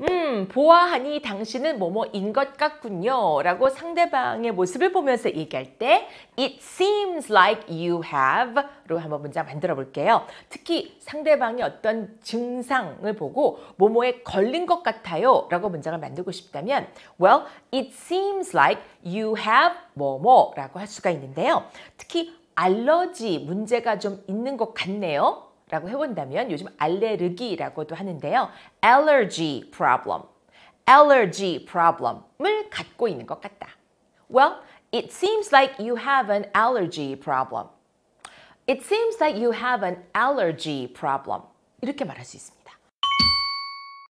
음, 보아하니 당신은 뭐뭐인 것 같군요. 라고 상대방의 모습을 보면서 얘기할 때 It seems like you have 로 한번 문장 만들어 볼게요. 특히 상대방이 어떤 증상을 보고 뭐뭐에 걸린 것 같아요. 라고 문장을 만들고 싶다면 Well, it seems like you have 뭐뭐 라고 할 수가 있는데요. 특히 알러지 문제가 좀 있는 것 같네요. 라고 해본다면 요즘 알레르기라고도 하는데요. allergy problem, allergy problem을 갖고 있는 것 같다. Well, it seems like you have an allergy problem. It seems like you have an allergy problem. 이렇게 말할 수 있습니다.